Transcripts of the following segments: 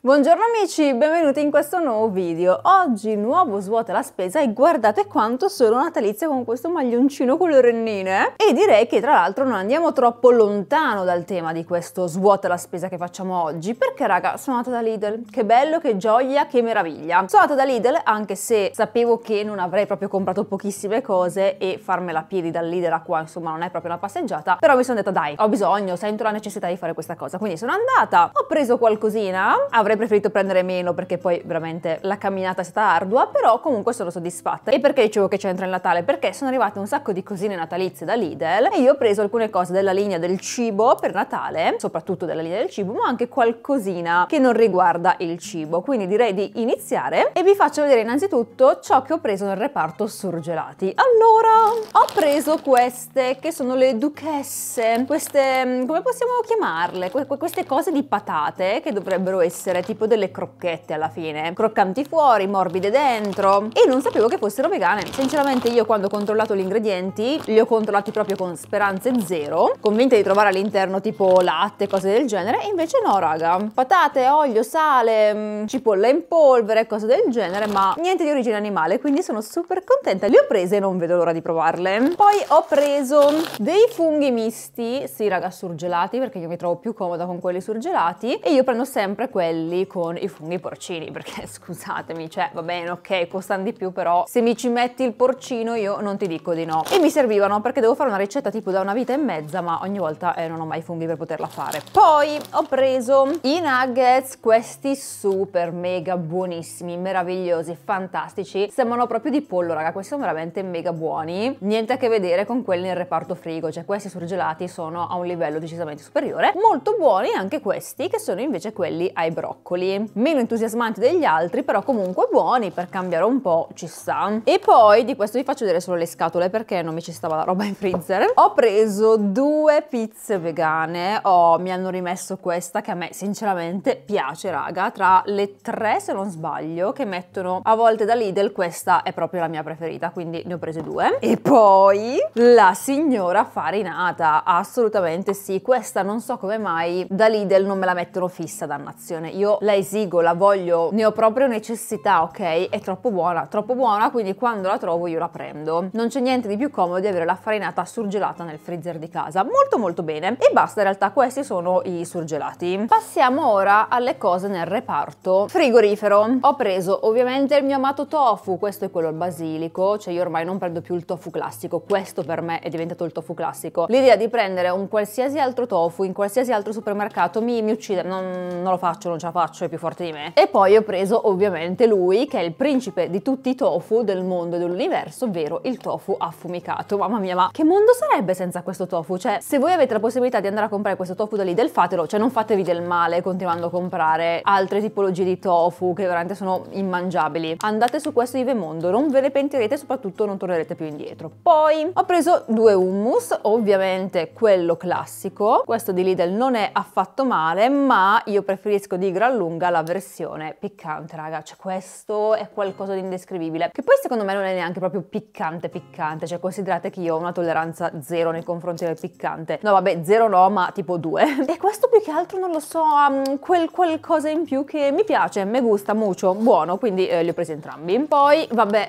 Buongiorno amici, benvenuti in questo nuovo video. Oggi nuovo svuota la spesa e guardate quanto sono natalizia con questo maglioncino con le rennine. Eh? E direi che tra l'altro non andiamo troppo lontano dal tema di questo svuota la spesa che facciamo oggi, perché raga sono andata da Lidl, che bello, che gioia, che meraviglia. Sono andata da Lidl anche se sapevo che non avrei proprio comprato pochissime cose e farmela a piedi dal Lidl a qua insomma non è proprio una passeggiata, però mi sono detta dai ho bisogno, sento la necessità di fare questa cosa, quindi sono andata, ho preso qualcosina, avrei avrei preferito prendere meno perché poi veramente la camminata è stata ardua, però comunque sono soddisfatta. E perché dicevo che c'entra il Natale? Perché sono arrivate un sacco di cosine natalizie da Lidl e io ho preso alcune cose della linea del cibo per Natale, soprattutto della linea del cibo, ma anche qualcosina che non riguarda il cibo. Quindi direi di iniziare e vi faccio vedere innanzitutto ciò che ho preso nel reparto surgelati. Allora, ho preso queste che sono le duchesse, queste, mm, come possiamo chiamarle? Que queste cose di patate che dovrebbero essere essere tipo delle crocchette alla fine, croccanti fuori, morbide dentro e non sapevo che fossero vegane. Sinceramente io quando ho controllato gli ingredienti li ho controllati proprio con speranze zero, convinta di trovare all'interno tipo latte, cose del genere, e invece no raga, patate, olio, sale, mm, cipolla in polvere, cose del genere, ma niente di origine animale, quindi sono super contenta. Le ho prese e non vedo l'ora di provarle. Poi ho preso dei funghi misti, sì raga, surgelati perché io mi trovo più comoda con quelli surgelati e io prendo sempre quelli quelli con i funghi porcini, perché scusatemi, cioè va bene, ok, costano di più, però se mi ci metti il porcino io non ti dico di no. E mi servivano perché devo fare una ricetta tipo da una vita e mezza, ma ogni volta eh, non ho mai funghi per poterla fare. Poi ho preso i nuggets, questi super mega buonissimi, meravigliosi, fantastici, sembrano proprio di pollo, raga, questi sono veramente mega buoni, niente a che vedere con quelli nel reparto frigo, cioè questi surgelati sono a un livello decisamente superiore, molto buoni anche questi che sono invece quelli ai broccoli broccoli, meno entusiasmanti degli altri però comunque buoni per cambiare un po' ci sta. E poi di questo vi faccio vedere solo le scatole perché non mi ci stava la roba in freezer. Ho preso due pizze vegane, oh, mi hanno rimesso questa che a me sinceramente piace raga, tra le tre se non sbaglio che mettono a volte da Lidl questa è proprio la mia preferita quindi ne ho prese due. E poi la signora farinata, assolutamente sì, questa non so come mai da Lidl non me la mettono fissa dannazione, io io la esigo, la voglio, ne ho proprio necessità, ok? È troppo buona, troppo buona, quindi quando la trovo io la prendo. Non c'è niente di più comodo di avere la farinata surgelata nel freezer di casa. Molto molto bene. E basta, in realtà questi sono i surgelati. Passiamo ora alle cose nel reparto frigorifero. Ho preso ovviamente il mio amato tofu, questo è quello al basilico, cioè io ormai non prendo più il tofu classico, questo per me è diventato il tofu classico. L'idea di prendere un qualsiasi altro tofu in qualsiasi altro supermercato mi, mi uccide, non, non lo faccio, non ce la faccio faccio, è più forte di me. E poi ho preso ovviamente lui, che è il principe di tutti i tofu del mondo e dell'universo, ovvero il tofu affumicato. Mamma mia, ma che mondo sarebbe senza questo tofu? Cioè, se voi avete la possibilità di andare a comprare questo tofu da Lidl, fatelo, cioè non fatevi del male continuando a comprare altre tipologie di tofu che veramente sono immangiabili. Andate su questo di Vemondo, non ve ne pentirete e soprattutto non tornerete più indietro. Poi ho preso due hummus, ovviamente quello classico, questo di Lidl non è affatto male, ma io preferisco di granola gran lunga la versione piccante, raga. Cioè, questo è qualcosa di indescrivibile. Che poi secondo me non è neanche proprio piccante piccante. Cioè, considerate che io ho una tolleranza zero nei confronti del piccante. No, vabbè, zero no, ma tipo due. e questo più che altro, non lo so, ha um, quel qualcosa in più che mi piace, mi gusta mucho, buono, quindi eh, li ho presi entrambi. Poi, vabbè,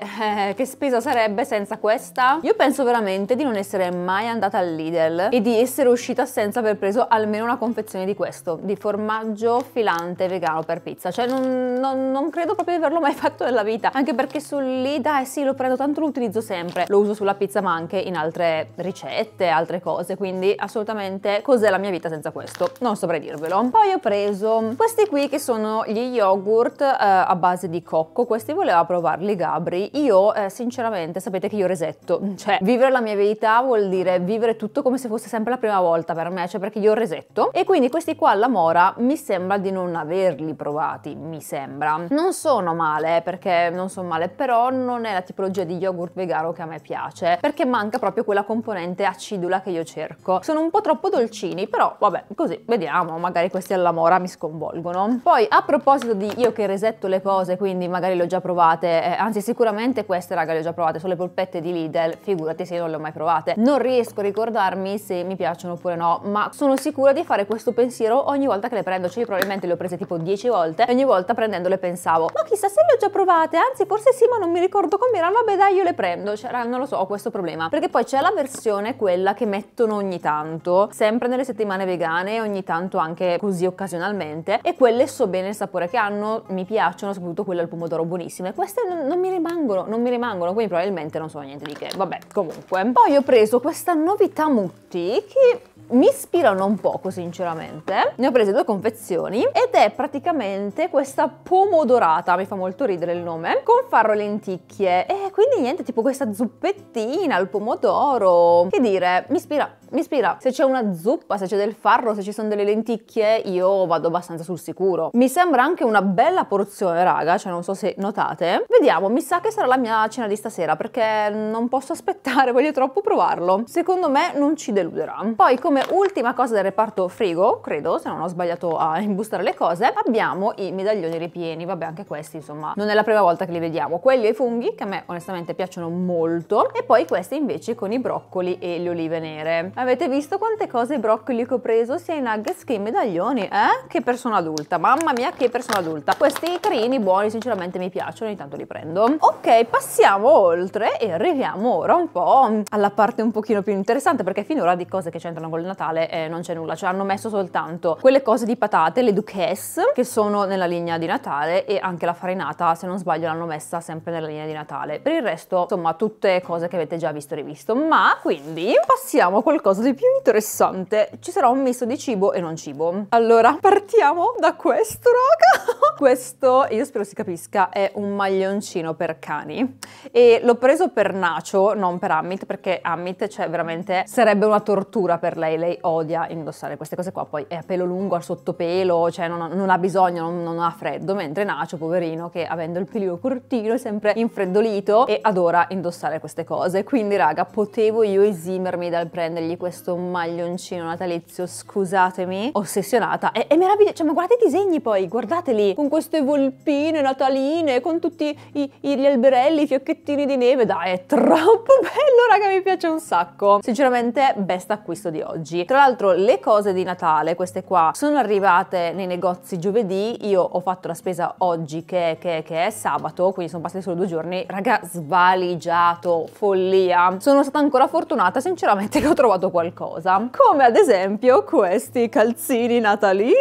eh, che spesa sarebbe senza questa? Io penso veramente di non essere mai andata al Lidl e di essere uscita senza aver preso almeno una confezione di questo, di formaggio filante ristorante vegano per pizza, cioè non, non, non credo proprio di averlo mai fatto nella vita, anche perché sull'IDA, eh sì lo prendo tanto lo utilizzo sempre, lo uso sulla pizza ma anche in altre ricette, altre cose, quindi assolutamente cos'è la mia vita senza questo, non saprei dirvelo. Poi ho preso questi qui che sono gli yogurt eh, a base di cocco, questi voleva provarli Gabri, io eh, sinceramente sapete che io resetto, cioè vivere la mia vita vuol dire vivere tutto come se fosse sempre la prima volta per me, cioè perché io resetto e quindi questi qua alla mora mi sembra di non aver averli provati, mi sembra. Non sono male, perché non sono male, però non è la tipologia di yogurt vegano che a me piace, perché manca proprio quella componente acidula che io cerco. Sono un po' troppo dolcini, però vabbè, così, vediamo, magari questi alla mora mi sconvolgono. Poi, a proposito di io che resetto le cose, quindi magari le ho già provate, eh, anzi sicuramente queste raga le ho già provate, sono le polpette di Lidl, figurati se io non le ho mai provate. Non riesco a ricordarmi se mi piacciono oppure no, ma sono sicura di fare questo pensiero ogni volta che le prendo, cioè io probabilmente le ho prese tipo 10 volte e ogni volta prendendole pensavo ma chissà se le ho già provate anzi forse sì ma non mi ricordo com'era vabbè dai io le prendo c'era cioè, non lo so ho questo problema perché poi c'è la versione quella che mettono ogni tanto sempre nelle settimane vegane ogni tanto anche così occasionalmente e quelle so bene il sapore che hanno mi piacciono soprattutto quelle al pomodoro buonissime queste non, non mi rimangono non mi rimangono quindi probabilmente non so niente di che vabbè comunque poi ho preso questa novità Mutti che mi ispirano un poco sinceramente ne ho prese due confezioni ed è praticamente questa pomodorata, mi fa molto ridere il nome, con farro e lenticchie e quindi niente, tipo questa zuppettina al pomodoro, che dire, mi ispira mi ispira. Se c'è una zuppa, se c'è del farro, se ci sono delle lenticchie, io vado abbastanza sul sicuro. Mi sembra anche una bella porzione, raga, cioè non so se notate. Vediamo, mi sa che sarà la mia cena di stasera perché non posso aspettare, voglio troppo provarlo. Secondo me non ci deluderà. Poi come ultima cosa del reparto frigo, credo, se non ho sbagliato a imbustare le cose, abbiamo i medaglioni ripieni. Vabbè, anche questi, insomma, non è la prima volta che li vediamo. Quelli e i funghi, che a me onestamente piacciono molto, e poi questi invece con i broccoli e le olive nere. Avete visto quante cose broccoli che ho preso sia i nuggets che i medaglioni, eh? Che persona adulta, mamma mia che persona adulta. Questi carini buoni sinceramente mi piacciono, ogni tanto li prendo. Ok, passiamo oltre e arriviamo ora un po' alla parte un pochino più interessante perché finora di cose che c'entrano con il Natale eh, non c'è nulla, cioè hanno messo soltanto quelle cose di patate, le duchesse, che sono nella linea di Natale e anche la farinata, se non sbaglio, l'hanno messa sempre nella linea di Natale. Per il resto, insomma, tutte cose che avete già visto e rivisto. Ma quindi passiamo a qualcosa qualcosa di più interessante, ci sarà un misto di cibo e non cibo. Allora, partiamo da questo, raga! questo, io spero si capisca, è un maglioncino per cani e l'ho preso per Nacho, non per Amit, perché Amit, cioè, veramente sarebbe una tortura per lei, lei odia indossare queste cose qua, poi è a pelo lungo, al sottopelo, cioè non, non ha bisogno, non, non, ha freddo, mentre Nacho, poverino, che avendo il pelino cortino è sempre infreddolito e adora indossare queste cose, quindi raga, potevo io esimermi dal prendergli questo maglioncino natalizio, scusatemi, ossessionata. È, è meraviglioso, cioè ma guardate i disegni poi, guardateli, con queste volpine nataline, con tutti i, i, gli alberelli, i fiocchettini di neve, dai è troppo bello raga, mi piace un sacco. Sinceramente best acquisto di oggi. Tra l'altro le cose di Natale, queste qua, sono arrivate nei negozi giovedì, io ho fatto la spesa oggi che, che, che è sabato, quindi sono passati solo due giorni, raga svaligiato, follia. Sono stata ancora fortunata sinceramente che ho trovato qualcosa, come ad esempio questi calzini natalini.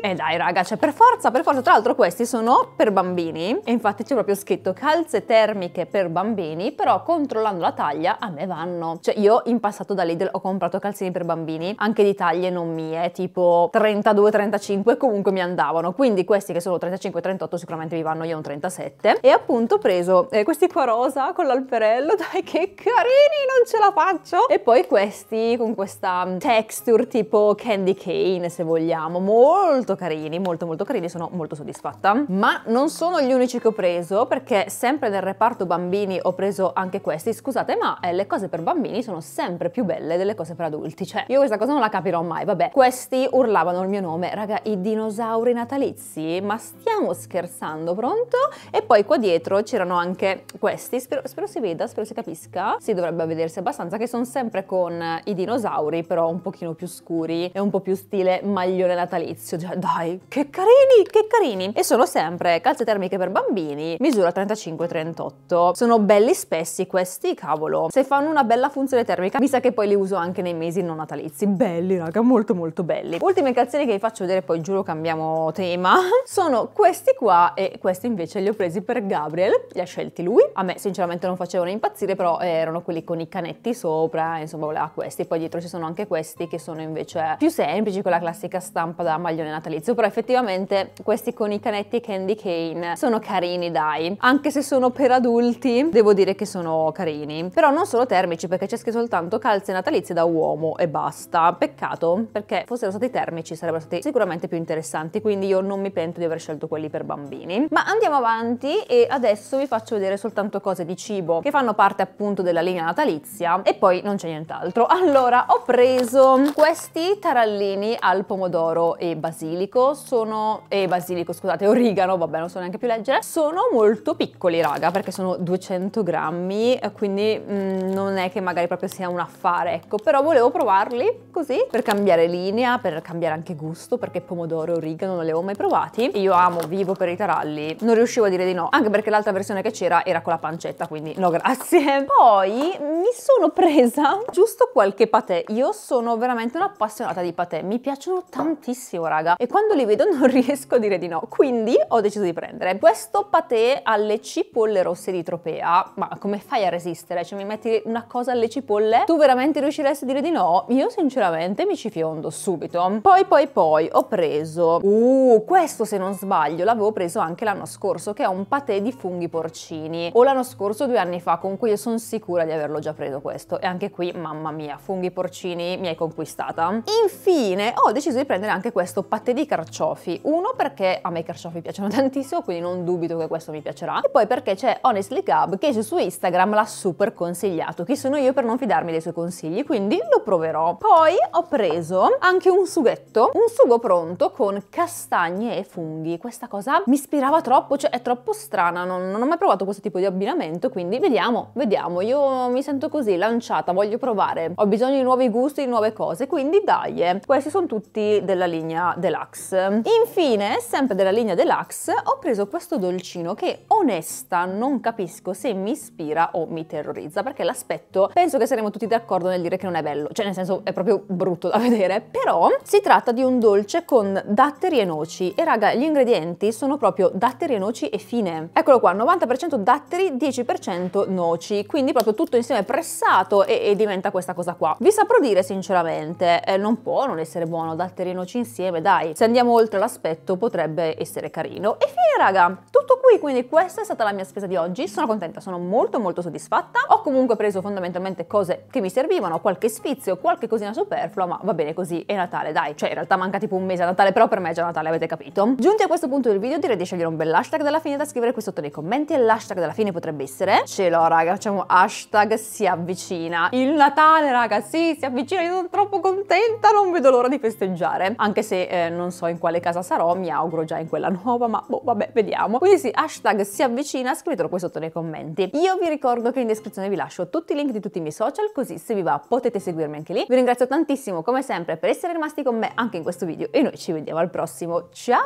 E dai raga, cioè per forza, per forza, tra l'altro questi sono per bambini, e infatti c'è proprio scritto calze termiche per bambini, però controllando la taglia a me vanno. Cioè io in passato da Lidl ho comprato calzini per bambini, anche di taglie non mie, tipo 32-35 comunque mi andavano, quindi questi che sono 35-38 sicuramente mi vanno, io un 37. E appunto ho preso eh, questi qua rosa con l'alperello, dai che carini, non ce la faccio! E poi questi questi con questa mm, texture tipo candy cane se vogliamo, molto carini, molto molto carini, sono molto soddisfatta. Ma non sono gli unici che ho preso perché sempre nel reparto bambini ho preso anche questi, scusate ma eh, le cose per bambini sono sempre più belle delle cose per adulti, cioè io questa cosa non la capirò mai, vabbè. Questi urlavano il mio nome, raga i dinosauri natalizi, ma stiamo scherzando, pronto? E poi qua dietro c'erano anche questi, spero, spero si veda, spero si capisca, si dovrebbe vedersi abbastanza, che sono sempre con i dinosauri, però un pochino più scuri e un po' più stile maglione natalizio. Già, dai, che carini, che carini! E sono sempre calze termiche per bambini, misura 35-38. Sono belli spessi questi, cavolo. Se fanno una bella funzione termica, mi sa che poi li uso anche nei mesi non natalizi. Belli, raga, molto molto belli. Ultime calzine che vi faccio vedere, poi giuro cambiamo tema. Sono questi qua e questi invece li ho presi per Gabriel, li ha scelti lui. A me sinceramente non facevano impazzire, però eh, erano quelli con i canetti sopra, insomma voleva questi, poi dietro ci sono anche questi che sono invece più semplici con la classica stampa da maglione natalizio, però effettivamente questi con i canetti Candy Cane sono carini dai, anche se sono per adulti devo dire che sono carini, però non sono termici perché c'è scritto soltanto calze natalizie da uomo e basta, peccato perché fossero stati termici sarebbero stati sicuramente più interessanti, quindi io non mi pento di aver scelto quelli per bambini, ma andiamo avanti e adesso vi faccio vedere soltanto cose di cibo che fanno parte appunto della linea natalizia e poi non c'è nient'altro allora, ho preso questi tarallini al pomodoro e basilico, sono... e basilico, scusate, origano, vabbè, non so neanche più leggere. Sono molto piccoli, raga, perché sono 200 grammi, quindi mh, mm, non è che magari proprio sia un affare, ecco. Però volevo provarli così, per cambiare linea, per cambiare anche gusto, perché pomodoro e origano non li avevo mai provati. Io amo, vivo per i taralli, non riuscivo a dire di no, anche perché l'altra versione che c'era era con la pancetta, quindi no grazie. Poi mi sono presa giusto questo qualche patè. Io sono veramente un'appassionata di patè, mi piacciono tantissimo raga e quando li vedo non riesco a dire di no, quindi ho deciso di prendere questo patè alle cipolle rosse di Tropea, ma come fai a resistere? Cioè mi metti una cosa alle cipolle? Tu veramente riusciresti a dire di no? Io sinceramente mi ci fiondo subito. Poi poi poi ho preso, uh questo se non sbaglio l'avevo preso anche l'anno scorso che è un patè di funghi porcini o l'anno scorso due anni fa comunque io sono sicura di averlo già preso questo e anche qui mamma mia mia, funghi porcini mi hai conquistata. Infine ho deciso di prendere anche questo patè di carciofi, uno perché a me i carciofi piacciono tantissimo quindi non dubito che questo mi piacerà e poi perché c'è Honestly Gab che su Instagram l'ha super consigliato, chi sono io per non fidarmi dei suoi consigli quindi lo proverò. Poi ho preso anche un sughetto, un sugo pronto con castagne e funghi, questa cosa mi ispirava troppo, cioè è troppo strana, non, non ho mai provato questo tipo di abbinamento quindi vediamo, vediamo, io mi sento così lanciata, voglio provare ho bisogno di nuovi gusti, di nuove cose, quindi dai, eh, questi sono tutti della linea Deluxe. Infine, sempre della linea Deluxe, ho preso questo dolcino che onesta non capisco se mi ispira o mi terrorizza, perché l'aspetto penso che saremo tutti d'accordo nel dire che non è bello, cioè nel senso è proprio brutto da vedere, però si tratta di un dolce con datteri e noci e raga, gli ingredienti sono proprio datteri e noci e fine. Eccolo qua, 90% datteri, 10% noci, quindi proprio tutto insieme pressato e, e diventa questa cosa cosa qua. Vi saprò dire sinceramente, eh, non può non essere buono dal terrenoci insieme, dai. Se andiamo oltre l'aspetto potrebbe essere carino. E fine raga, tutto qui, quindi questa è stata la mia spesa di oggi. Sono contenta, sono molto molto soddisfatta. Ho comunque preso fondamentalmente cose che mi servivano, qualche sfizio, qualche cosina superflua, ma va bene così, è Natale, dai. Cioè in realtà manca tipo un mese a Natale, però per me è già Natale, avete capito? Giunti a questo punto del video direi di scegliere un bel hashtag della fine da scrivere qui sotto nei commenti e l'hashtag della fine potrebbe essere... Ce l'ho raga, facciamo hashtag si avvicina. Il Natale raga raga, sì, si avvicina, io sono troppo contenta, non vedo l'ora di festeggiare. Anche se eh, non so in quale casa sarò, mi auguro già in quella nuova, ma boh, vabbè, vediamo. Quindi sì, hashtag si avvicina, scrivetelo qui sotto nei commenti. Io vi ricordo che in descrizione vi lascio tutti i link di tutti i miei social, così se vi va potete seguirmi anche lì. Vi ringrazio tantissimo come sempre per essere rimasti con me anche in questo video e noi ci vediamo al prossimo. Ciao!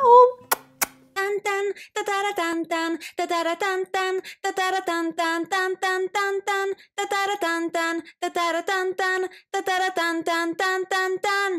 tan tan ta ta ra tan tan ta ta ra tan tan ta ta ra tan tan tan tan tan tan ta ta ra tan tan ta ta ra tan tan ta ta ra tan tan tan tan tan